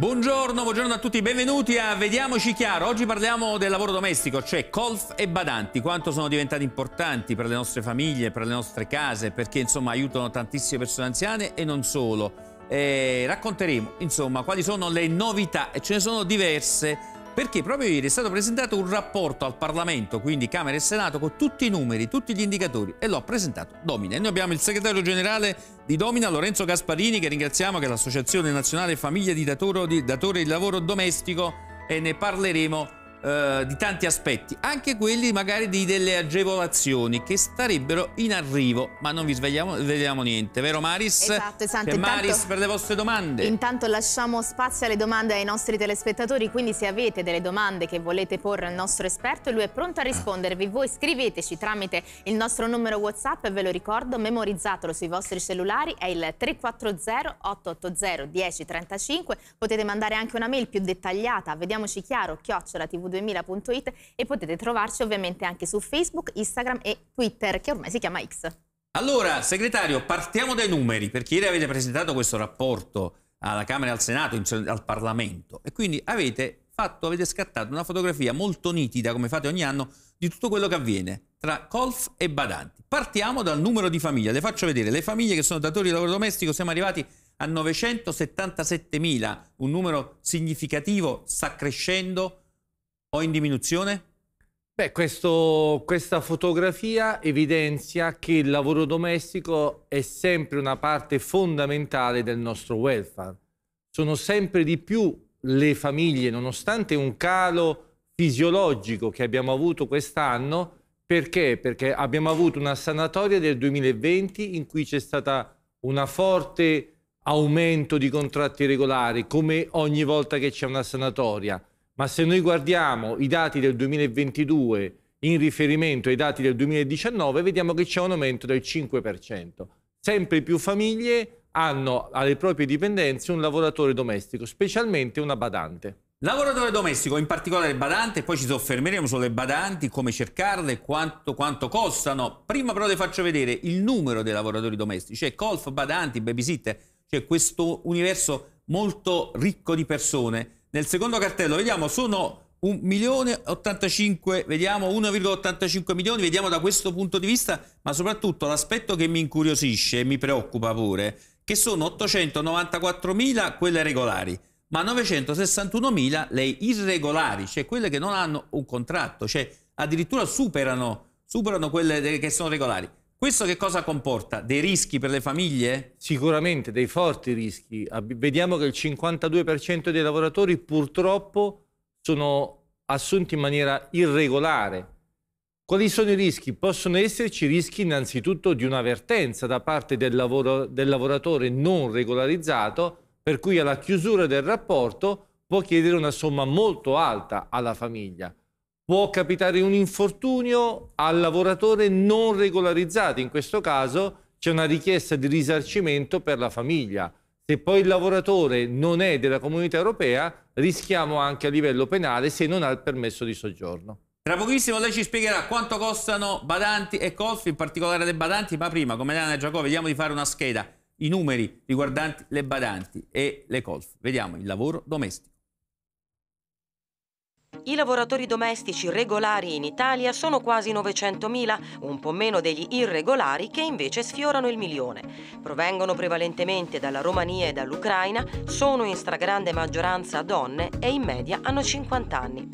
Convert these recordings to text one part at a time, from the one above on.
Buongiorno, buongiorno a tutti, benvenuti a Vediamoci Chiaro. Oggi parliamo del lavoro domestico, cioè colf e badanti, quanto sono diventati importanti per le nostre famiglie, per le nostre case, perché insomma aiutano tantissime persone anziane e non solo. E eh, racconteremo insomma quali sono le novità, e ce ne sono diverse perché proprio ieri è stato presentato un rapporto al Parlamento, quindi Camera e Senato, con tutti i numeri, tutti gli indicatori e lo presentato Domina. E noi abbiamo il segretario generale di Domina, Lorenzo Gasparini, che ringraziamo, che è l'Associazione Nazionale Famiglia di Datore di Lavoro Domestico e ne parleremo eh, di tanti aspetti, anche quelli magari di delle agevolazioni che starebbero in arrivo, ma non vi svegliamo, vediamo niente, vero Maris? Esatto, esatto. intanto, Maris, per le vostre domande. Intanto lasciamo spazio alle domande ai nostri telespettatori, quindi se avete delle domande che volete porre al nostro esperto, lui è pronto a rispondervi. Voi scriveteci tramite il nostro numero WhatsApp, ve lo ricordo, memorizzatelo sui vostri cellulari, è il 340 880 1035. Potete mandare anche una mail più dettagliata, vediamoci chiaro, chiocciola tv tv2000.it e potete trovarci ovviamente anche su Facebook, Instagram e Twitter, che ormai si chiama X. Allora, segretario, partiamo dai numeri, perché ieri avete presentato questo rapporto alla Camera e al Senato, cioè, al Parlamento, e quindi avete, fatto, avete scattato una fotografia molto nitida, come fate ogni anno, di tutto quello che avviene tra Colf e Badanti. Partiamo dal numero di famiglie, le faccio vedere, le famiglie che sono datori di lavoro domestico, siamo arrivati a 977.000, un numero significativo, sta crescendo, o in diminuzione? Beh, questo, questa fotografia evidenzia che il lavoro domestico è sempre una parte fondamentale del nostro welfare. Sono sempre di più le famiglie, nonostante un calo fisiologico che abbiamo avuto quest'anno, perché? Perché abbiamo avuto una sanatoria del 2020 in cui c'è stato un forte aumento di contratti regolari, come ogni volta che c'è una sanatoria ma se noi guardiamo i dati del 2022 in riferimento ai dati del 2019, vediamo che c'è un aumento del 5%. Sempre più famiglie hanno alle proprie dipendenze un lavoratore domestico, specialmente una badante. Lavoratore domestico, in particolare badante, poi ci soffermeremo sulle badanti, come cercarle, quanto, quanto costano. Prima però vi faccio vedere il numero dei lavoratori domestici, cioè colf, badanti, babysitter, cioè questo universo molto ricco di persone nel secondo cartello, vediamo, sono 1 milione 85 vediamo 1,85 milioni, vediamo da questo punto di vista, ma soprattutto l'aspetto che mi incuriosisce e mi preoccupa pure, che sono mila quelle regolari, ma 961 mila le irregolari, cioè quelle che non hanno un contratto, cioè addirittura superano, superano quelle che sono regolari. Questo che cosa comporta? Dei rischi per le famiglie? Sicuramente dei forti rischi. Vediamo che il 52% dei lavoratori purtroppo sono assunti in maniera irregolare. Quali sono i rischi? Possono esserci rischi innanzitutto di un'avvertenza da parte del, lavoro, del lavoratore non regolarizzato, per cui alla chiusura del rapporto può chiedere una somma molto alta alla famiglia può capitare un infortunio al lavoratore non regolarizzato, in questo caso c'è una richiesta di risarcimento per la famiglia. Se poi il lavoratore non è della comunità europea, rischiamo anche a livello penale se non ha il permesso di soggiorno. Tra pochissimo lei ci spiegherà quanto costano badanti e colfi, in particolare le badanti, ma prima, come Dana Giacomo, vediamo di fare una scheda, i numeri riguardanti le badanti e le colf. Vediamo il lavoro domestico. I lavoratori domestici regolari in Italia sono quasi 900.000, un po' meno degli irregolari che invece sfiorano il milione. Provengono prevalentemente dalla Romania e dall'Ucraina, sono in stragrande maggioranza donne e in media hanno 50 anni.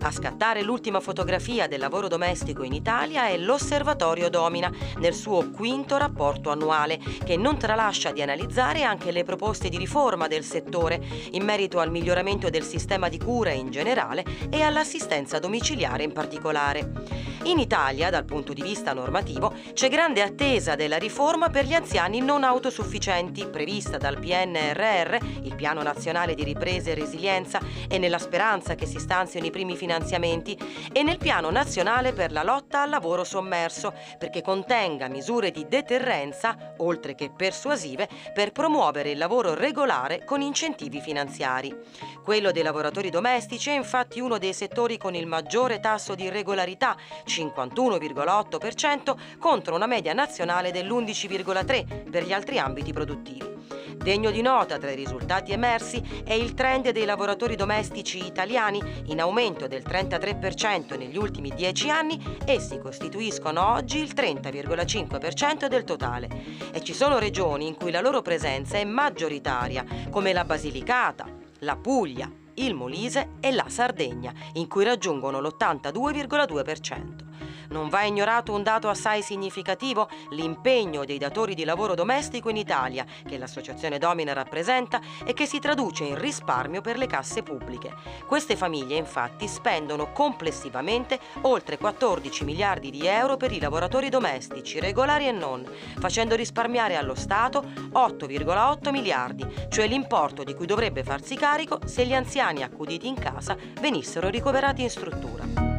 A scattare l'ultima fotografia del lavoro domestico in Italia è l'Osservatorio Domina, nel suo quinto rapporto annuale, che non tralascia di analizzare anche le proposte di riforma del settore in merito al miglioramento del sistema di cura in generale e all'assistenza domiciliare in particolare. In Italia, dal punto di vista normativo, c'è grande attesa della riforma per gli anziani non autosufficienti, prevista dal PNRR, il Piano Nazionale di Ripresa e Resilienza, e nella speranza che si stanzino i primi finanziamenti, e nel Piano Nazionale per la lotta al lavoro sommerso, perché contenga misure di deterrenza, oltre che persuasive, per promuovere il lavoro regolare con incentivi finanziari. Quello dei lavoratori domestici è infatti un uno dei settori con il maggiore tasso di irregolarità, 51,8%, contro una media nazionale dell'11,3% per gli altri ambiti produttivi. Degno di nota tra i risultati emersi è il trend dei lavoratori domestici italiani in aumento del 33% negli ultimi 10 anni, essi costituiscono oggi il 30,5% del totale. E ci sono regioni in cui la loro presenza è maggioritaria, come la Basilicata, la Puglia, il Molise e la Sardegna, in cui raggiungono l'82,2% non va ignorato un dato assai significativo, l'impegno dei datori di lavoro domestico in Italia, che l'associazione Domina rappresenta e che si traduce in risparmio per le casse pubbliche. Queste famiglie infatti spendono complessivamente oltre 14 miliardi di euro per i lavoratori domestici, regolari e non, facendo risparmiare allo Stato 8,8 miliardi, cioè l'importo di cui dovrebbe farsi carico se gli anziani accuditi in casa venissero ricoverati in struttura.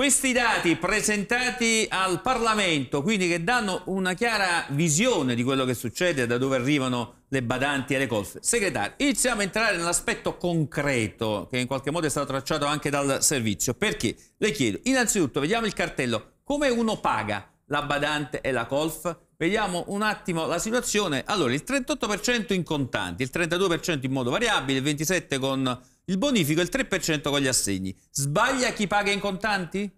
Questi dati presentati al Parlamento, quindi che danno una chiara visione di quello che succede, da dove arrivano le badanti e le colfe. Segretario, iniziamo a entrare nell'aspetto concreto che in qualche modo è stato tracciato anche dal servizio. Perché? Le chiedo, innanzitutto vediamo il cartello, come uno paga la badante e la colf? Vediamo un attimo la situazione. Allora, il 38% in contanti, il 32% in modo variabile, il 27% con il bonifico è il 3% con gli assegni. Sbaglia chi paga in contanti?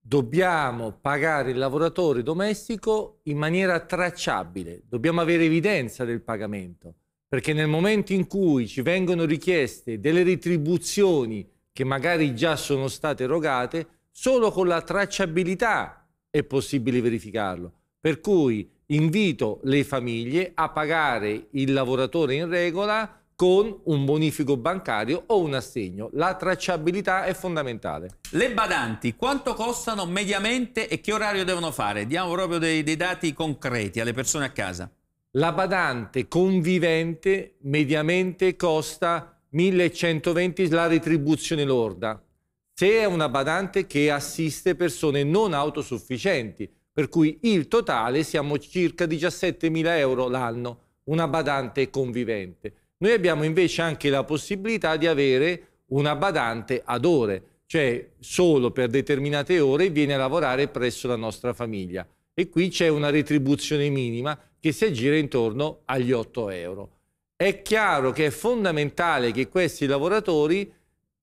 Dobbiamo pagare il lavoratore domestico in maniera tracciabile, dobbiamo avere evidenza del pagamento, perché nel momento in cui ci vengono richieste delle retribuzioni che magari già sono state erogate, solo con la tracciabilità è possibile verificarlo. Per cui invito le famiglie a pagare il lavoratore in regola con un bonifico bancario o un assegno. La tracciabilità è fondamentale. Le badanti quanto costano mediamente e che orario devono fare? Diamo proprio dei, dei dati concreti alle persone a casa. La badante convivente mediamente costa 1120 la retribuzione lorda. Se è una badante che assiste persone non autosufficienti, per cui il totale siamo circa 17.000 euro l'anno, una badante convivente noi abbiamo invece anche la possibilità di avere una badante ad ore, cioè solo per determinate ore viene a lavorare presso la nostra famiglia. E qui c'è una retribuzione minima che si aggira intorno agli 8 euro. È chiaro che è fondamentale che questi lavoratori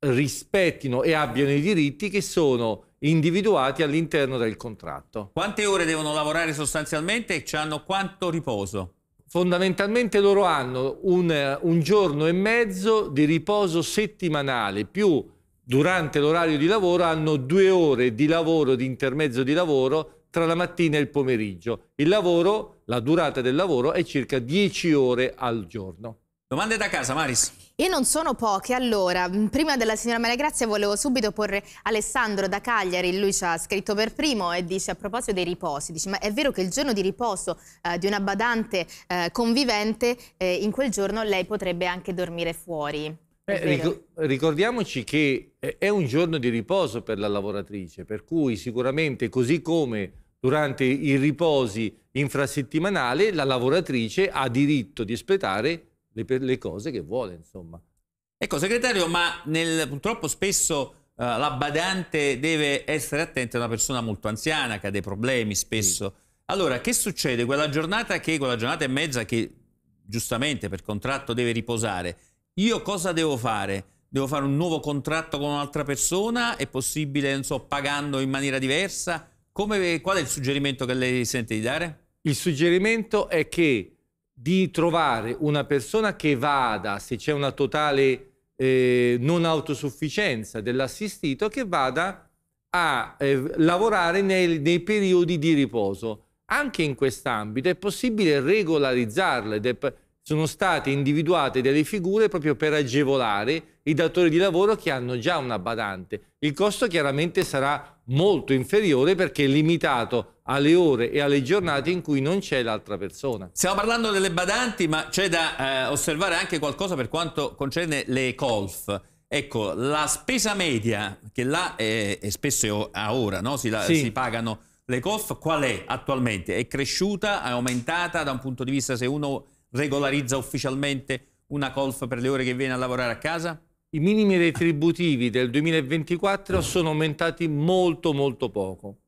rispettino e abbiano i diritti che sono individuati all'interno del contratto. Quante ore devono lavorare sostanzialmente e hanno quanto riposo? Fondamentalmente loro hanno un, un giorno e mezzo di riposo settimanale, più durante l'orario di lavoro hanno due ore di lavoro, di intermezzo di lavoro, tra la mattina e il pomeriggio. Il lavoro, la durata del lavoro è circa 10 ore al giorno. Domande da casa, Maris. E non sono poche. Allora, mm, prima della signora Maria Grazia volevo subito porre Alessandro da Cagliari, lui ci ha scritto per primo e dice a proposito dei riposi, dice ma è vero che il giorno di riposo eh, di una badante eh, convivente, eh, in quel giorno lei potrebbe anche dormire fuori? Eh, Ric ricordiamoci che è un giorno di riposo per la lavoratrice, per cui sicuramente così come durante i riposi infrasettimanali la lavoratrice ha diritto di aspettare le, le cose che vuole, insomma. Ecco, segretario, ma nel, purtroppo spesso uh, la badante deve essere attenta, è una persona molto anziana che ha dei problemi spesso. Sì. Allora, che succede? Quella giornata, che, quella giornata e mezza che giustamente per contratto deve riposare, io cosa devo fare? Devo fare un nuovo contratto con un'altra persona? È possibile, non so, pagando in maniera diversa? Come, qual è il suggerimento che lei sente di dare? Il suggerimento è che di trovare una persona che vada, se c'è una totale eh, non autosufficienza dell'assistito, che vada a eh, lavorare nei, nei periodi di riposo. Anche in quest'ambito è possibile regolarizzarla ed sono state individuate delle figure proprio per agevolare i datori di lavoro che hanno già una badante. Il costo chiaramente sarà molto inferiore perché è limitato alle ore e alle giornate in cui non c'è l'altra persona. Stiamo parlando delle badanti, ma c'è da eh, osservare anche qualcosa per quanto concerne le colf. Ecco, la spesa media, che là è, è spesso a ora, no? si, la, sì. si pagano le colf, qual è attualmente? È cresciuta, è aumentata da un punto di vista se uno regolarizza ufficialmente una colf per le ore che viene a lavorare a casa? i minimi retributivi del 2024 sono aumentati molto molto poco.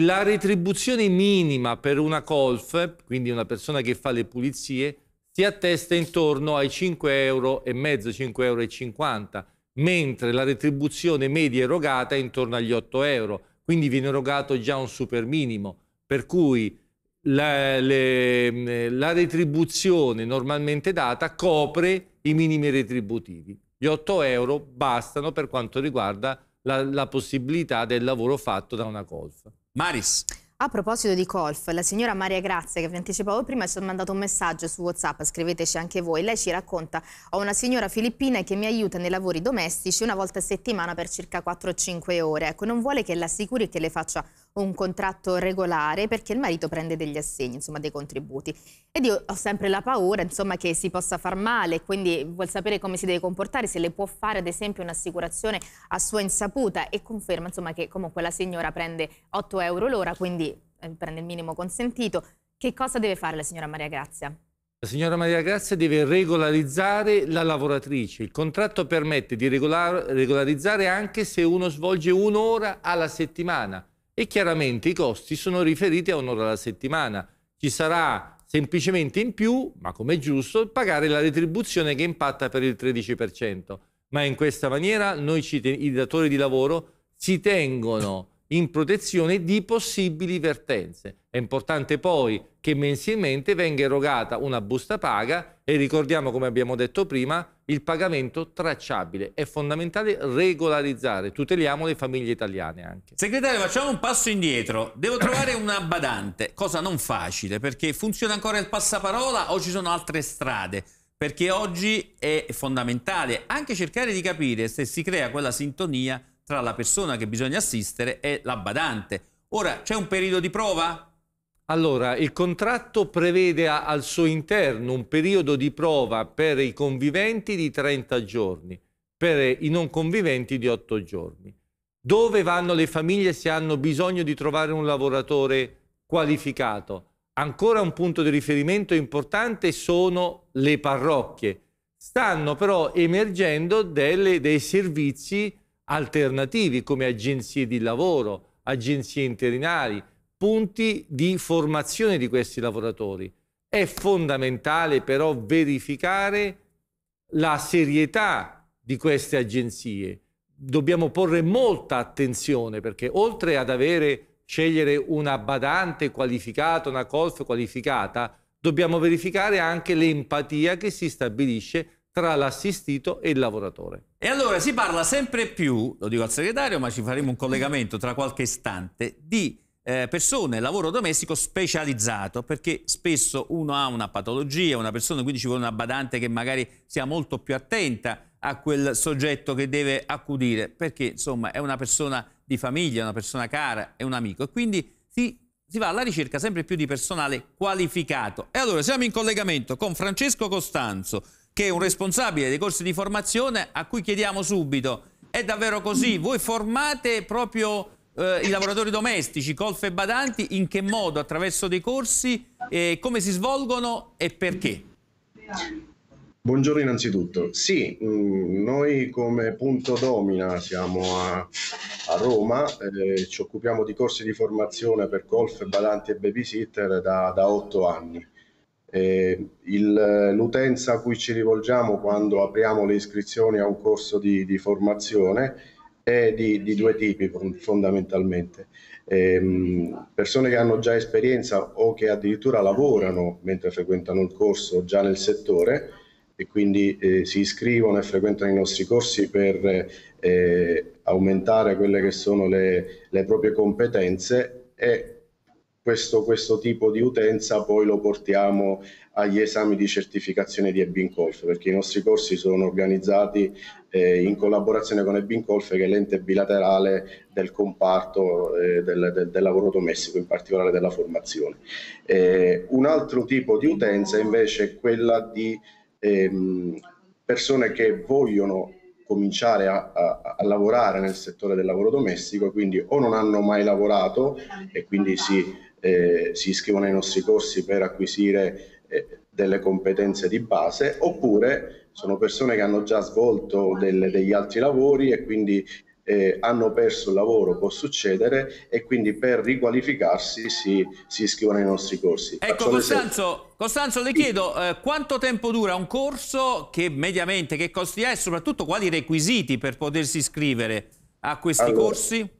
La retribuzione minima per una colf, quindi una persona che fa le pulizie, si attesta intorno ai 5,5 euro, 5,50 euro, mentre la retribuzione media erogata è intorno agli 8 euro, quindi viene erogato già un super minimo, per cui la, le, la retribuzione normalmente data copre i minimi retributivi. Gli 8 euro bastano per quanto riguarda la, la possibilità del lavoro fatto da una colf. Maris. A proposito di golf, la signora Maria Grazia, che vi anticipavo prima, ci ha mandato un messaggio su WhatsApp, scriveteci anche voi. Lei ci racconta: Ho una signora filippina che mi aiuta nei lavori domestici una volta a settimana per circa 4-5 ore. Ecco, non vuole che l'assicuri che le faccia un contratto regolare perché il marito prende degli assegni, insomma dei contributi. Ed io ho sempre la paura, insomma, che si possa far male, quindi vuol sapere come si deve comportare, se le può fare ad esempio un'assicurazione a sua insaputa e conferma, insomma, che comunque la signora prende 8 euro l'ora, quindi eh, prende il minimo consentito. Che cosa deve fare la signora Maria Grazia? La signora Maria Grazia deve regolarizzare la lavoratrice. Il contratto permette di regolarizzare anche se uno svolge un'ora alla settimana e chiaramente i costi sono riferiti a un'ora alla settimana. Ci sarà semplicemente in più, ma come è giusto, pagare la retribuzione che impatta per il 13%. Ma in questa maniera noi ci, i datori di lavoro si tengono in protezione di possibili vertenze. È importante poi che mensilmente venga erogata una busta paga e ricordiamo, come abbiamo detto prima, il pagamento tracciabile. È fondamentale regolarizzare, tuteliamo le famiglie italiane anche. Segretario, facciamo un passo indietro. Devo trovare una badante, cosa non facile, perché funziona ancora il passaparola o ci sono altre strade? Perché oggi è fondamentale anche cercare di capire se si crea quella sintonia tra la persona che bisogna assistere e la badante. Ora, c'è un periodo di prova? Allora, il contratto prevede al suo interno un periodo di prova per i conviventi di 30 giorni, per i non conviventi di 8 giorni. Dove vanno le famiglie se hanno bisogno di trovare un lavoratore qualificato? Ancora un punto di riferimento importante sono le parrocchie. Stanno però emergendo delle, dei servizi alternativi come agenzie di lavoro, agenzie interinali, punti di formazione di questi lavoratori. È fondamentale però verificare la serietà di queste agenzie. Dobbiamo porre molta attenzione perché oltre ad avere, scegliere una badante qualificata, una colf qualificata, dobbiamo verificare anche l'empatia che si stabilisce tra l'assistito e il lavoratore. E allora si parla sempre più, lo dico al segretario, ma ci faremo un collegamento tra qualche istante, di eh, persone, lavoro domestico specializzato, perché spesso uno ha una patologia, una persona, quindi ci vuole una badante che magari sia molto più attenta a quel soggetto che deve accudire, perché insomma è una persona di famiglia, una persona cara, è un amico e quindi si si va alla ricerca sempre più di personale qualificato. E allora siamo in collegamento con Francesco Costanzo, che è un responsabile dei corsi di formazione a cui chiediamo subito, è davvero così? Mm. Voi formate proprio eh, i lavoratori domestici, colfe e badanti, in che modo, attraverso dei corsi, eh, come si svolgono e perché? Buongiorno innanzitutto. Sì, mh, mm, noi come punto domina siamo a, a Roma, eh, ci occupiamo di corsi di formazione per golf, badanti e babysitter da, da otto anni. Eh, l'utenza a cui ci rivolgiamo quando apriamo le iscrizioni a un corso di, di formazione è di, di, due tipi fondamentalmente. Eh, persone che hanno già esperienza o che addirittura lavorano mentre frequentano il corso già nel settore e quindi eh, si iscrivono e frequentano i nostri corsi per eh, aumentare quelle che sono le, le proprie competenze e questo, questo, tipo di utenza poi lo portiamo agli esami di certificazione di Ebincolf perché i nostri corsi sono organizzati eh, in collaborazione con Ebincolf che è l'ente bilaterale del comparto eh, del, del, del, lavoro domestico, in particolare della formazione. Eh, un altro tipo di utenza invece è quella di ehm, persone che vogliono cominciare a, a, a, lavorare nel settore del lavoro domestico, quindi o non hanno mai lavorato e quindi si eh, si iscrivono ai nostri corsi per acquisire eh, delle competenze di base, oppure sono persone che hanno già svolto delle, degli altri lavori e quindi eh, hanno perso il lavoro, può succedere, e quindi per riqualificarsi si, si iscrivono ai nostri corsi. Ecco Costanzo, Costanzo, le chiedo eh, quanto tempo dura un corso, che mediamente, che costi è e soprattutto quali requisiti per potersi iscrivere a questi allora, corsi?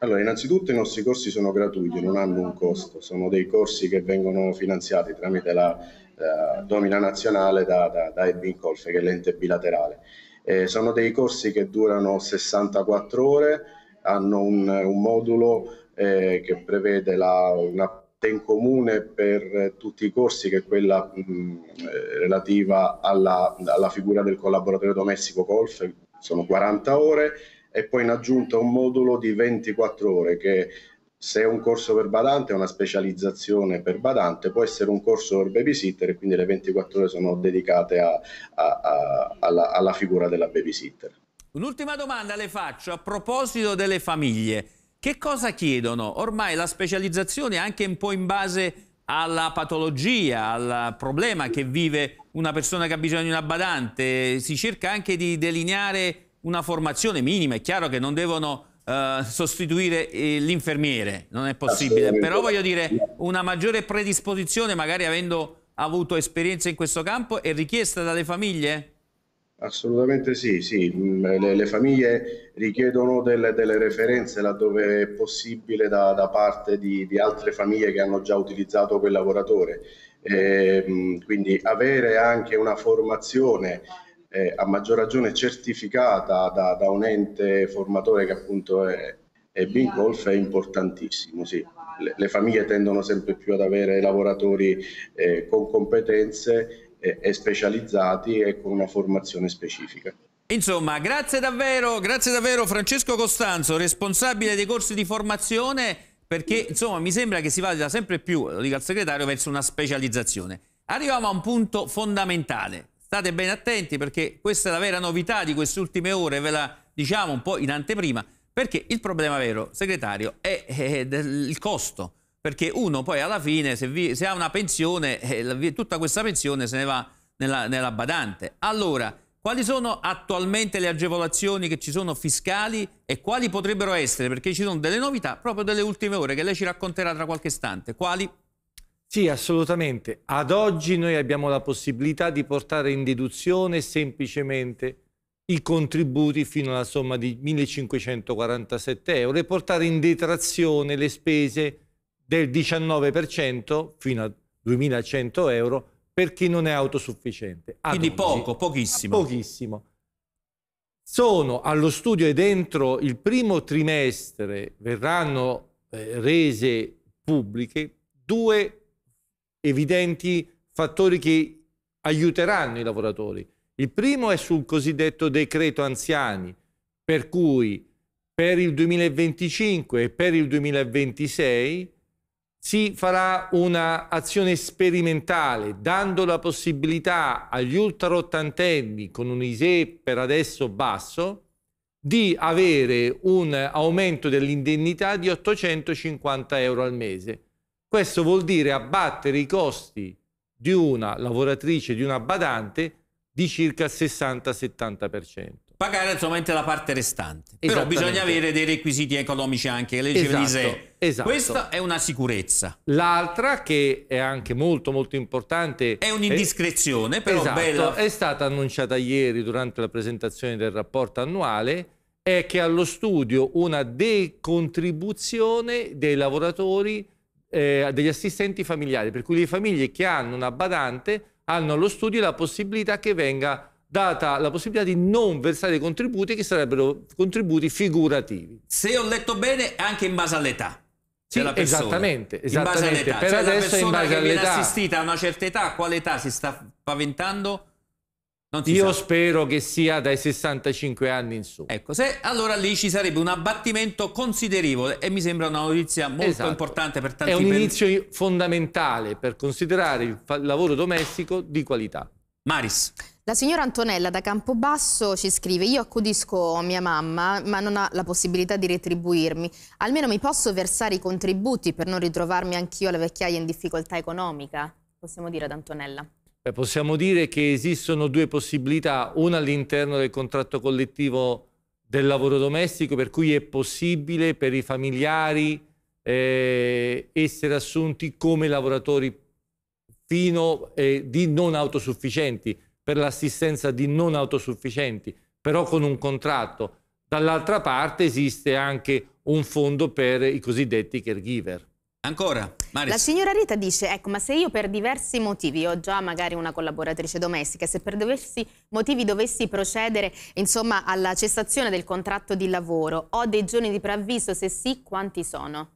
Allora, innanzitutto i nostri corsi sono gratuiti, non hanno un costo, sono dei corsi che vengono finanziati tramite la eh, domina nazionale da, da, da Colf, che è l'ente bilaterale. Eh, sono dei corsi che durano 64 ore, hanno un, un modulo eh, che prevede la, una parte in comune per tutti i corsi, che è quella mh, mm, eh, relativa alla, alla figura del collaboratore domestico Colf, sono 40 ore e poi in aggiunta un modulo di 24 ore che se è un corso per badante, una specializzazione per badante, può essere un corso per babysitter e quindi le 24 ore sono dedicate a, a, a, alla, alla figura della babysitter. Un'ultima domanda le faccio a proposito delle famiglie. Che cosa chiedono? Ormai la specializzazione è anche un po' in base alla patologia, al problema che vive una persona che ha bisogno di una badante. Si cerca anche di delineare una formazione minima, è chiaro che non devono eh, sostituire eh, l'infermiere, non è possibile, però voglio dire una maggiore predisposizione magari avendo avuto esperienza in questo campo è richiesta dalle famiglie? Assolutamente sì, sì. Mm, le, le famiglie richiedono delle, delle, referenze laddove è possibile da, da parte di, di, altre famiglie che hanno già utilizzato quel lavoratore. E, ehm, quindi avere anche una formazione eh, a maggior ragione certificata da, da, un ente formatore che appunto è, è Golf è importantissimo. Sì. Le, le, famiglie tendono sempre più ad avere lavoratori eh, con competenze eh, e specializzati e con una formazione specifica. Insomma, grazie davvero, grazie davvero Francesco Costanzo, responsabile dei corsi di formazione, perché insomma mi sembra che si vada sempre più, lo dico al segretario, verso una specializzazione. Arriviamo a un punto fondamentale, State ben attenti perché questa è la vera novità di queste ultime ore, ve la diciamo un po' in anteprima, perché il problema vero, segretario, è, è eh, il costo, perché uno poi alla fine se, vi, se ha una pensione, eh, tutta questa pensione se ne va nella, nella badante. Allora, quali sono attualmente le agevolazioni che ci sono fiscali e quali potrebbero essere? Perché ci sono delle novità proprio delle ultime ore che lei ci racconterà tra qualche istante. Quali? Sì, assolutamente. Ad oggi noi abbiamo la possibilità di portare in deduzione semplicemente i contributi fino alla somma di 1.547 euro e portare in detrazione le spese del 19% fino a 2.100 euro per chi non è autosufficiente. Ad Quindi oggi, poco, pochissimo. Pochissimo. Sono allo studio e dentro il primo trimestre verranno eh, rese pubbliche due evidenti fattori che aiuteranno i lavoratori. Il primo è sul cosiddetto decreto anziani, per cui per il 2025 e per il 2026 si farà un'azione sperimentale dando la possibilità agli ultra ottantenni con un ISE per adesso basso di avere un aumento dell'indennità di 850 euro al mese. Questo vuol dire abbattere i costi di una lavoratrice, di una badante, di circa il 60-70%. Pagare solamente la parte restante. Però bisogna avere dei requisiti economici anche, legge esatto, Esatto. Questa è una sicurezza. L'altra, che è anche molto molto importante... È un'indiscrezione, è, però esatto, bella. È stata annunciata ieri durante la presentazione del rapporto annuale, è che allo studio una decontribuzione dei lavoratori eh, degli assistenti familiari, per cui le famiglie che hanno una badante hanno allo studio la possibilità che venga data la possibilità di non versare contributi che sarebbero contributi figurativi. Se ho letto bene, anche in base all'età. Sì, esattamente, esattamente. In base all'età. Per cioè adesso la persona è in base che all'età. viene assistita a una certa età, a quale età si sta paventando? Io sa. spero che sia dai 65 anni in su. Ecco, se allora lì ci sarebbe un abbattimento considerevole e mi sembra una notizia molto esatto. importante per tanti È un inizio fondamentale per considerare il lavoro domestico di qualità. Maris. La signora Antonella da Campobasso ci scrive io accudisco mia mamma ma non ha la possibilità di retribuirmi, almeno mi posso versare i contributi per non ritrovarmi anch'io alla vecchiaia in difficoltà economica, possiamo dire ad Antonella. Eh, possiamo dire che esistono due possibilità, una all'interno del contratto collettivo del lavoro domestico, per cui è possibile per i familiari eh, essere assunti come lavoratori fino eh, di non autosufficienti, per l'assistenza di non autosufficienti, però con un contratto. Dall'altra parte esiste anche un fondo per i cosiddetti caregiver. Ancora, Maris. La signora Rita dice, ecco, ma se io per diversi motivi, ho già magari una collaboratrice domestica, se per diversi motivi dovessi procedere, insomma, alla cessazione del contratto di lavoro, ho dei giorni di preavviso, se sì, quanti sono?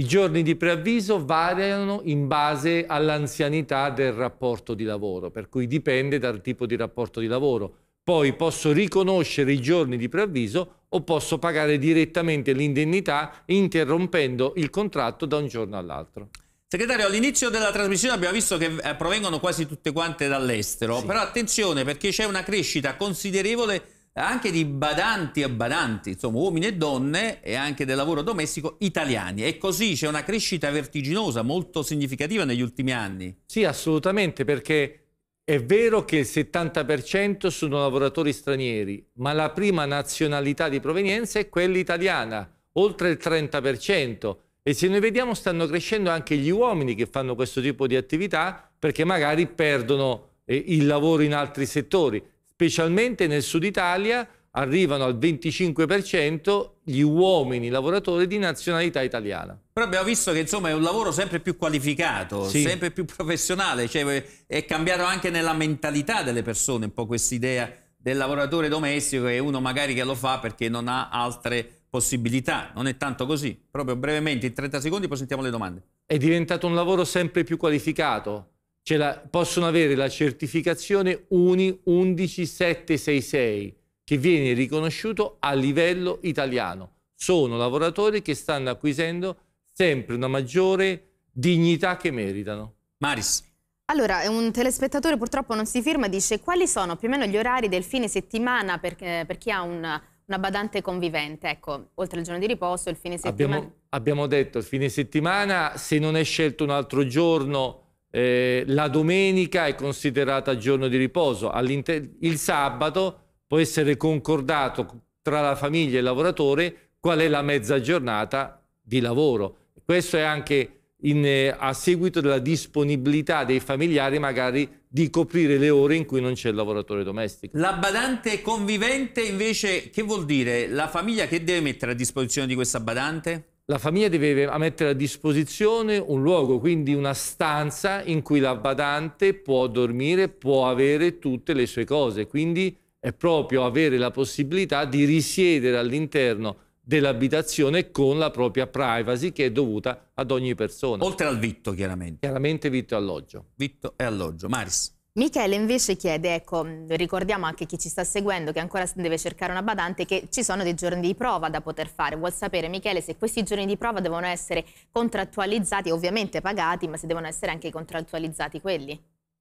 I giorni di preavviso variano in base all'anzianità del rapporto di lavoro, per cui dipende dal tipo di rapporto di lavoro poi posso riconoscere i giorni di preavviso o posso pagare direttamente l'indennità interrompendo il contratto da un giorno all'altro. Segretario, all'inizio della trasmissione abbiamo visto che eh, provengono quasi tutte quante dall'estero, sì. però attenzione perché c'è una crescita considerevole eh, anche di badanti e badanti, insomma uomini e donne e anche del lavoro domestico italiani. E così c'è una crescita vertiginosa, molto significativa negli ultimi anni. Sì, assolutamente, perché è vero che il 70% sono lavoratori stranieri, ma la prima nazionalità di provenienza è quella italiana, oltre il 30%. E se noi vediamo stanno crescendo anche gli uomini che fanno questo tipo di attività perché magari perdono eh, il lavoro in altri settori, specialmente nel sud Italia arrivano al 25% gli uomini lavoratori di nazionalità italiana. Però abbiamo visto che insomma è un lavoro sempre più qualificato, sì. sempre più professionale, cioè è cambiato anche nella mentalità delle persone un po' questa idea del lavoratore domestico e uno magari che lo fa perché non ha altre possibilità, non è tanto così. Proprio brevemente, in 30 secondi, poi sentiamo le domande. È diventato un lavoro sempre più qualificato, la, possono avere la certificazione UNI 11766 che viene riconosciuto a livello italiano. Sono lavoratori che stanno acquisendo sempre una maggiore dignità che meritano. Maris. Allora, un telespettatore purtroppo non si firma, dice quali sono più o meno gli orari del fine settimana per, eh, per chi ha una, una, badante convivente? Ecco, oltre al giorno di riposo, il fine settimana... Abbiamo, abbiamo detto, il fine settimana, se non è scelto un altro giorno, eh, la domenica è considerata giorno di riposo. Il sabato può essere concordato tra la famiglia e il lavoratore qual è la mezza giornata di lavoro. Questo è anche in, eh, a seguito della disponibilità dei familiari magari di coprire le ore in cui non c'è il lavoratore domestico. La badante convivente invece che vuol dire? La famiglia che deve mettere a disposizione di questa badante? La famiglia deve mettere a disposizione un luogo, quindi una stanza in cui la badante può dormire, può avere tutte le sue cose, quindi è proprio avere la possibilità di risiedere all'interno dell'abitazione con la propria privacy che è dovuta ad ogni persona. Oltre al vitto, chiaramente. Chiaramente vitto e alloggio. Vitto e alloggio. Maris. Michele invece chiede, ecco, ricordiamo anche chi ci sta seguendo, che ancora deve cercare una badante, che ci sono dei giorni di prova da poter fare. Vuol sapere, Michele, se questi giorni di prova devono essere contrattualizzati, ovviamente pagati, ma se devono essere anche contrattualizzati quelli?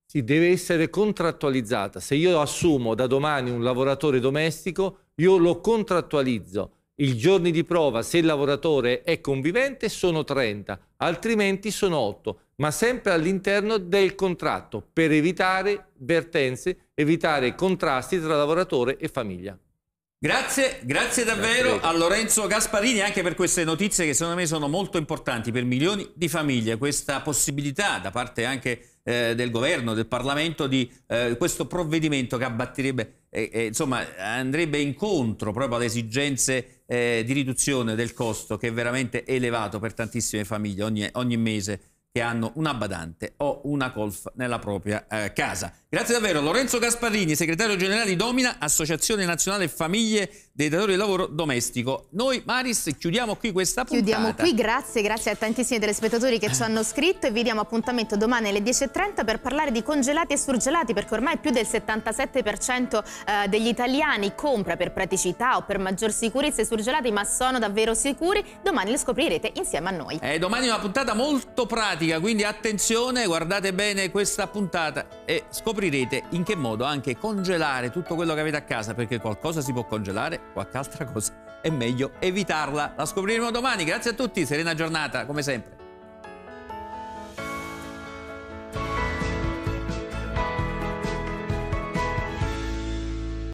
Sì, deve essere contrattualizzata. Se io assumo da domani un lavoratore domestico, io lo contrattualizzo. I giorni di prova, se il lavoratore è convivente, sono 30, altrimenti sono 8, ma sempre all'interno del contratto per evitare vertenze, evitare contrasti tra lavoratore e famiglia. Grazie, grazie davvero grazie. a Lorenzo Gasparini anche per queste notizie che secondo me sono molto importanti per milioni di famiglie, questa possibilità da parte anche eh, del governo, del Parlamento, di eh, questo provvedimento che abbatterebbe, eh, eh insomma, andrebbe incontro proprio alle esigenze eh, di riduzione del costo che è veramente elevato per tantissime famiglie ogni, ogni mese che hanno una badante o una colf nella propria eh, casa. Grazie davvero Lorenzo Gasparrini, segretario generale di Domina, Associazione Nazionale Famiglie dei datori di lavoro domestico. Noi, Maris, chiudiamo qui questa puntata. Chiudiamo qui, grazie, grazie a tantissimi telespettatori che ci hanno scritto e vi diamo appuntamento domani alle 10.30 per parlare di congelati e surgelati perché ormai più del 77% eh, degli italiani compra per praticità o per maggior sicurezza i surgelati ma sono davvero sicuri. Domani lo scoprirete insieme a noi. E eh, domani è una puntata molto pratica, quindi attenzione, guardate bene questa puntata e scoprirete in che modo anche congelare tutto quello che avete a casa perché qualcosa si può congelare qualche altra cosa, è meglio evitarla. La scopriremo domani. Grazie a tutti, serena giornata, come sempre.